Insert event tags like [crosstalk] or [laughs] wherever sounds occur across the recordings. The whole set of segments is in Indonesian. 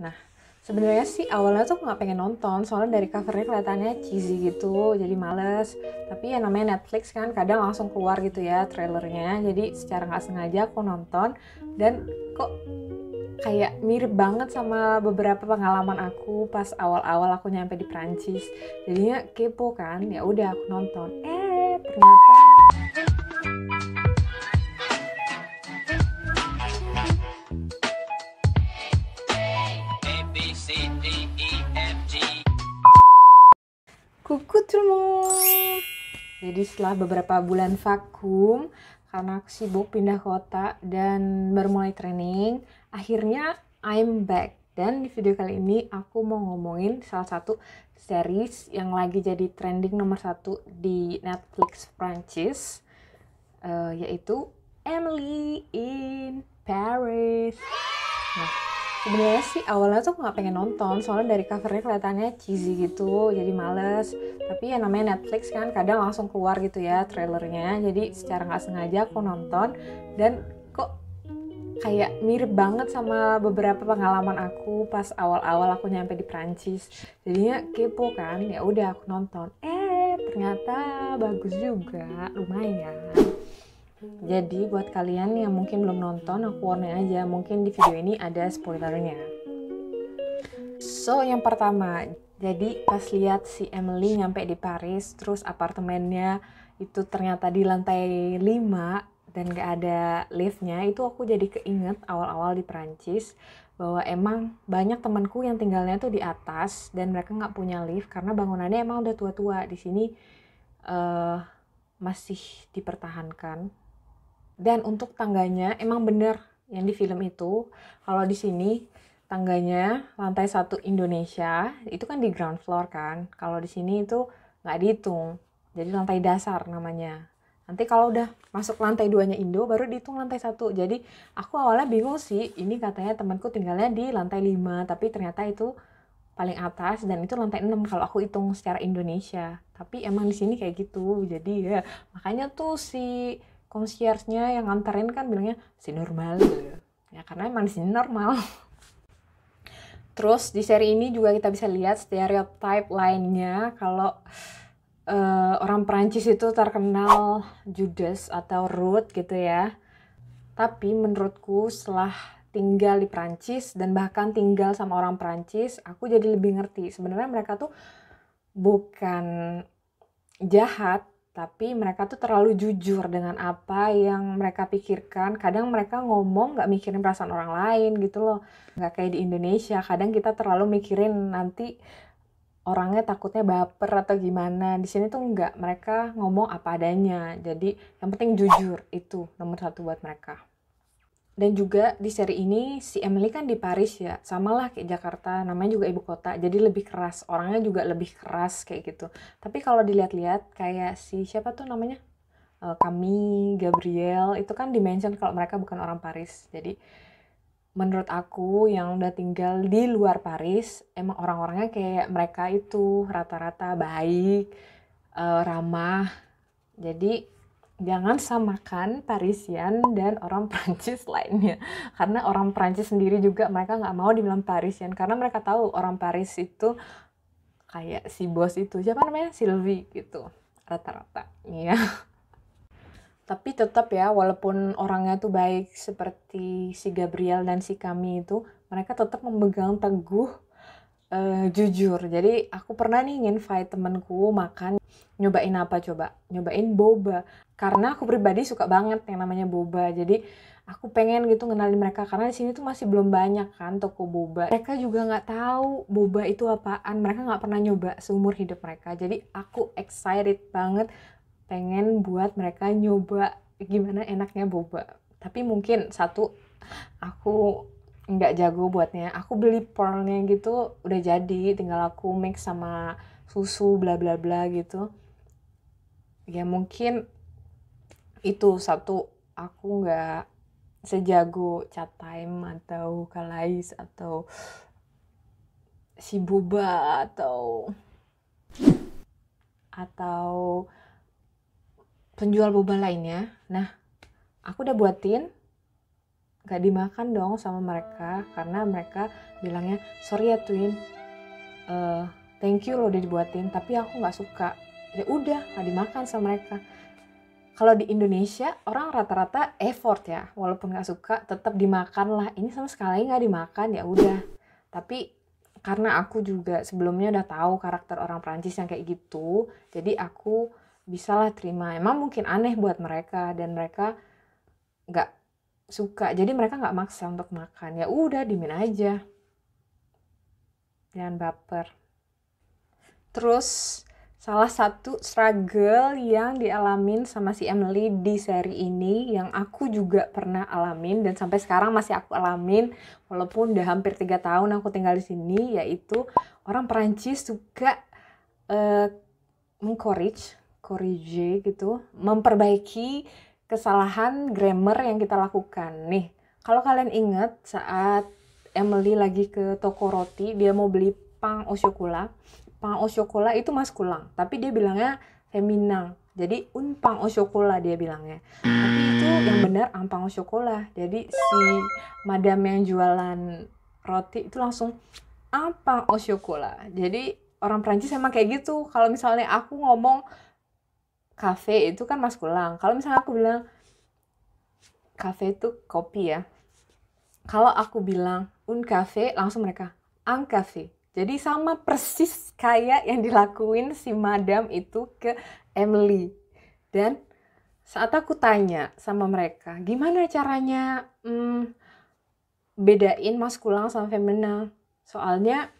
Nah, sebenarnya sih awalnya tuh nggak pengen nonton soalnya dari covernya kelihatannya cheesy gitu jadi males tapi ya namanya Netflix kan kadang langsung keluar gitu ya trailernya jadi secara nggak sengaja aku nonton dan kok kayak mirip banget sama beberapa pengalaman aku pas awal-awal aku nyampe di Prancis jadinya kepo kan ya udah aku nonton eh setelah beberapa bulan vakum karena sibuk pindah kota dan baru training, akhirnya I'm back. Dan di video kali ini aku mau ngomongin salah satu series yang lagi jadi trending nomor satu di Netflix Prancis, uh, eh, yaitu Emily in Paris. Nah, sebenarnya sih awalnya tuh nggak pengen nonton soalnya dari covernya kelihatannya cheesy gitu jadi males tapi ya namanya Netflix kan kadang langsung keluar gitu ya trailernya jadi secara nggak sengaja aku nonton dan kok kayak mirip banget sama beberapa pengalaman aku pas awal-awal aku nyampe di Prancis jadinya kepo kan ya udah aku nonton eh ternyata bagus juga lumayan jadi buat kalian yang mungkin belum nonton, aku warnain aja. Mungkin di video ini ada spoilernya. So, yang pertama, jadi pas lihat si Emily nyampe di Paris, terus apartemennya itu ternyata di lantai 5 dan gak ada liftnya, itu aku jadi keinget awal-awal di Perancis bahwa emang banyak temanku yang tinggalnya tuh di atas dan mereka nggak punya lift karena bangunannya emang udah tua-tua. Di sini uh, masih dipertahankan dan untuk tangganya emang bener yang di film itu. Kalau di sini tangganya lantai satu Indonesia itu kan di ground floor kan. Kalau di sini itu nggak dihitung. Jadi lantai dasar namanya. Nanti kalau udah masuk lantai duanya Indo baru dihitung lantai satu. Jadi aku awalnya bingung sih, ini katanya temanku tinggalnya di lantai 5, tapi ternyata itu paling atas dan itu lantai 6 kalau aku hitung secara Indonesia. Tapi emang di sini kayak gitu. Jadi ya makanya tuh si konsiernya yang nganterin kan bilangnya si normal gitu. ya karena emang di sini normal [laughs] terus di seri ini juga kita bisa lihat stereotype lainnya kalau uh, orang Perancis itu terkenal Judas atau Ruth gitu ya tapi menurutku setelah tinggal di Perancis dan bahkan tinggal sama orang Perancis, aku jadi lebih ngerti. Sebenarnya mereka tuh bukan jahat, tapi mereka tuh terlalu jujur dengan apa yang mereka pikirkan. Kadang mereka ngomong nggak mikirin perasaan orang lain gitu loh. Nggak kayak di Indonesia, kadang kita terlalu mikirin nanti orangnya takutnya baper atau gimana. Di sini tuh nggak, mereka ngomong apa adanya. Jadi yang penting jujur, itu nomor satu buat mereka. Dan juga di seri ini si Emily kan di Paris ya, samalah kayak Jakarta, namanya juga ibu kota, jadi lebih keras, orangnya juga lebih keras kayak gitu. Tapi kalau dilihat-lihat kayak si siapa tuh namanya? Eh, kami, Gabriel, itu kan dimention kalau mereka bukan orang Paris. Jadi menurut aku yang udah tinggal di luar Paris, emang orang-orangnya kayak mereka itu rata-rata baik, eh, ramah. Jadi jangan samakan Parisian dan orang [laughs] Prancis lainnya karena orang Prancis sendiri juga mereka nggak mau dibilang Parisian karena mereka tahu orang Paris itu kayak si bos itu siapa namanya Sylvie gitu rata-rata ya [laughs] tapi tetap ya walaupun orangnya tuh baik seperti si Gabriel dan si kami itu mereka tetap memegang teguh uh, jujur jadi aku pernah nih invite temenku makan nyobain apa coba nyobain boba karena aku pribadi suka banget yang namanya boba jadi aku pengen gitu ngenalin mereka karena di sini tuh masih belum banyak kan toko boba mereka juga nggak tahu boba itu apaan mereka nggak pernah nyoba seumur hidup mereka jadi aku excited banget pengen buat mereka nyoba gimana enaknya boba tapi mungkin satu aku nggak jago buatnya aku beli pearlnya gitu udah jadi tinggal aku mix sama susu bla bla bla gitu ya mungkin itu satu aku nggak sejago cat time atau kalais atau si boba atau atau penjual boba lainnya nah aku udah buatin gak dimakan dong sama mereka karena mereka bilangnya sorry ya Twin uh, thank you lo udah dibuatin tapi aku nggak suka ya udah gak dimakan sama mereka kalau di Indonesia orang rata-rata effort ya walaupun nggak suka tetap dimakan lah ini sama sekali nggak dimakan ya udah tapi karena aku juga sebelumnya udah tahu karakter orang Prancis yang kayak gitu jadi aku bisalah terima emang mungkin aneh buat mereka dan mereka nggak suka jadi mereka nggak maksa untuk makan ya udah dimin aja jangan baper terus salah satu struggle yang dialamin sama si Emily di seri ini yang aku juga pernah alamin dan sampai sekarang masih aku alamin walaupun udah hampir tiga tahun aku tinggal di sini yaitu orang Perancis suka uh, eh, encourage, corrige gitu, memperbaiki kesalahan grammar yang kita lakukan. Nih, kalau kalian ingat saat Emily lagi ke toko roti, dia mau beli pang osyokula. Pang osyokula itu maskulang, tapi dia bilangnya feminang. Jadi unpang osyokula dia bilangnya. Tapi itu yang hmm. benar ampang osyokula. Jadi si madam yang jualan roti itu langsung ampang osyokula. Jadi orang Prancis emang kayak gitu. Kalau misalnya aku ngomong kafe itu kan maskulang. Kalau misalnya aku bilang kafe itu kopi ya. Kalau aku bilang un kafe, langsung mereka ang kafe. Jadi sama persis kayak yang dilakuin si madam itu ke Emily. Dan saat aku tanya sama mereka, gimana caranya hmm, bedain maskulang sama femina? Soalnya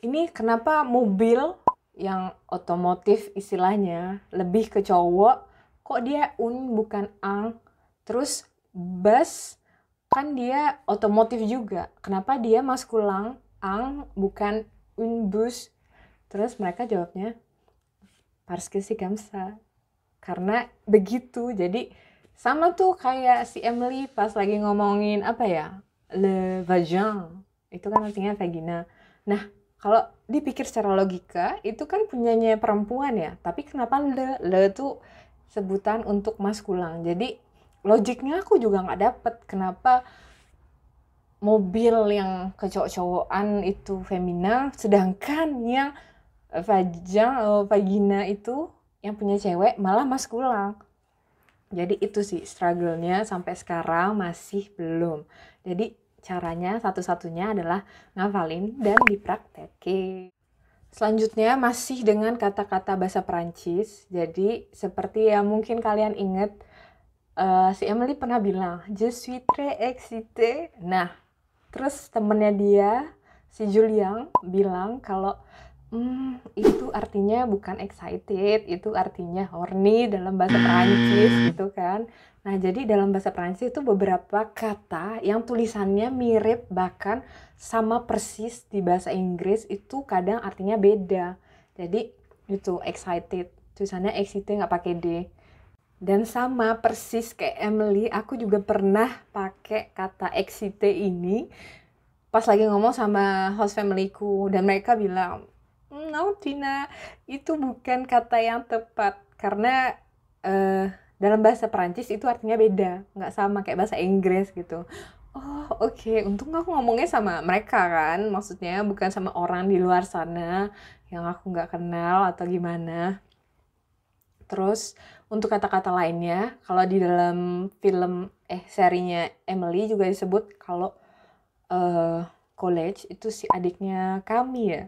ini kenapa mobil yang otomotif istilahnya lebih ke cowok kok dia un bukan ang terus bus kan dia otomotif juga kenapa dia maskulang ang bukan un bus terus mereka jawabnya parske si gamsa karena begitu jadi sama tuh kayak si Emily pas lagi ngomongin apa ya le vagin itu kan artinya vagina nah kalau dipikir secara logika itu kan punyanya perempuan ya tapi kenapa le le itu sebutan untuk maskulang jadi logiknya aku juga nggak dapet kenapa mobil yang kecowok-cowokan itu feminal, sedangkan yang vajang eh, vagina itu yang punya cewek malah maskulang jadi itu sih struggle-nya sampai sekarang masih belum jadi Caranya satu-satunya adalah ngafalin dan dipraktekin. Selanjutnya masih dengan kata-kata bahasa Perancis. Jadi seperti yang mungkin kalian ingat, uh, si Emily pernah bilang, Je suis très excité. Nah, terus temennya dia, si Julian, bilang kalau Hmm, itu artinya bukan excited, itu artinya horny dalam bahasa Perancis gitu kan. Nah, jadi dalam bahasa Perancis itu beberapa kata yang tulisannya mirip bahkan sama persis di bahasa Inggris itu kadang artinya beda. Jadi itu excited, tulisannya excited nggak pakai d. Dan sama persis kayak Emily, aku juga pernah pakai kata excited ini pas lagi ngomong sama host familyku dan mereka bilang No, Tina, itu bukan kata yang tepat karena uh, dalam bahasa Perancis itu artinya beda, nggak sama kayak bahasa Inggris gitu. Oh, oke, okay. untung aku ngomongnya sama mereka kan, maksudnya bukan sama orang di luar sana yang aku nggak kenal atau gimana. Terus untuk kata-kata lainnya, kalau di dalam film eh serinya Emily juga disebut kalau uh, college itu si adiknya kami ya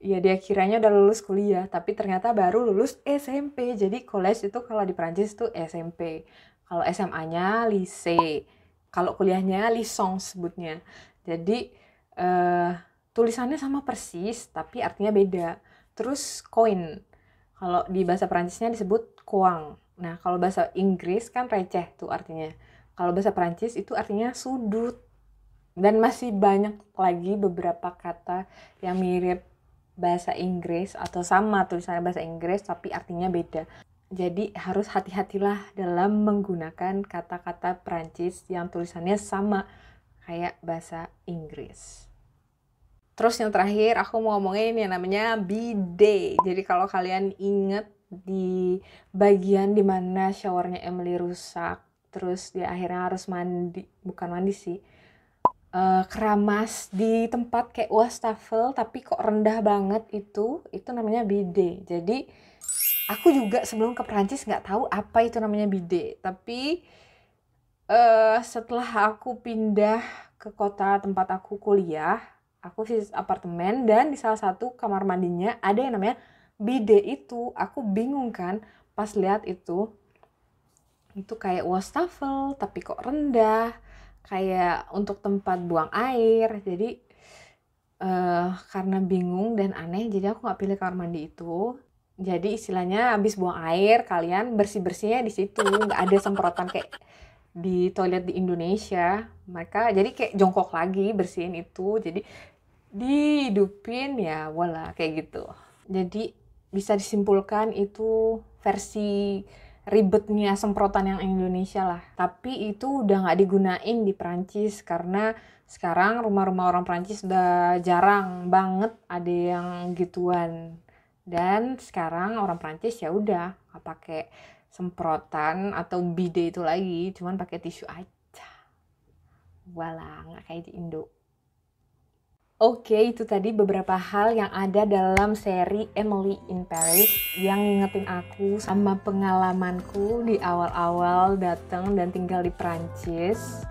ya dia kiranya udah lulus kuliah tapi ternyata baru lulus SMP jadi college itu kalau di Prancis itu SMP kalau SMA-nya lise kalau kuliahnya lisong sebutnya jadi eh, tulisannya sama persis tapi artinya beda terus koin kalau di bahasa Prancisnya disebut koang nah kalau bahasa Inggris kan receh tuh artinya kalau bahasa Prancis itu artinya sudut dan masih banyak lagi beberapa kata yang mirip bahasa Inggris atau sama tulisannya bahasa Inggris tapi artinya beda. Jadi harus hati-hatilah dalam menggunakan kata-kata Perancis yang tulisannya sama kayak bahasa Inggris. Terus yang terakhir aku mau ngomongin yang namanya bidet. Jadi kalau kalian inget di bagian dimana showernya Emily rusak, terus dia akhirnya harus mandi, bukan mandi sih, uh, keramas di tempat kayak wastafel tapi kok rendah banget itu itu namanya bidet jadi aku juga sebelum ke Perancis nggak tahu apa itu namanya bidet tapi uh, setelah aku pindah ke kota tempat aku kuliah aku sih apartemen dan di salah satu kamar mandinya ada yang namanya bidet itu aku bingung kan pas lihat itu itu kayak wastafel tapi kok rendah kayak untuk tempat buang air jadi uh, karena bingung dan aneh jadi aku nggak pilih kamar mandi itu jadi istilahnya abis buang air kalian bersih bersihnya di situ nggak ada semprotan kayak di toilet di Indonesia mereka jadi kayak jongkok lagi bersihin itu jadi dihidupin ya wala kayak gitu jadi bisa disimpulkan itu versi ribetnya semprotan yang Indonesia lah. Tapi itu udah nggak digunain di Prancis karena sekarang rumah-rumah orang Prancis udah jarang banget ada yang gituan. Dan sekarang orang Prancis ya udah nggak pakai semprotan atau bidet itu lagi, cuman pakai tisu aja. Walah, nggak kayak di Indo. Oke, okay, itu tadi beberapa hal yang ada dalam seri Emily in Paris yang ngingetin aku sama pengalamanku di awal-awal datang dan tinggal di Prancis.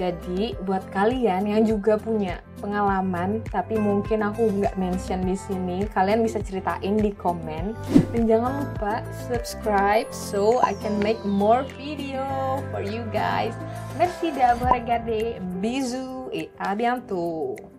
Jadi, buat kalian yang juga punya pengalaman, tapi mungkin aku nggak mention di sini, kalian bisa ceritain di komen. Dan jangan lupa subscribe so I can make more video for you guys. Merci d'avoir regardé. Bisous et à bientôt.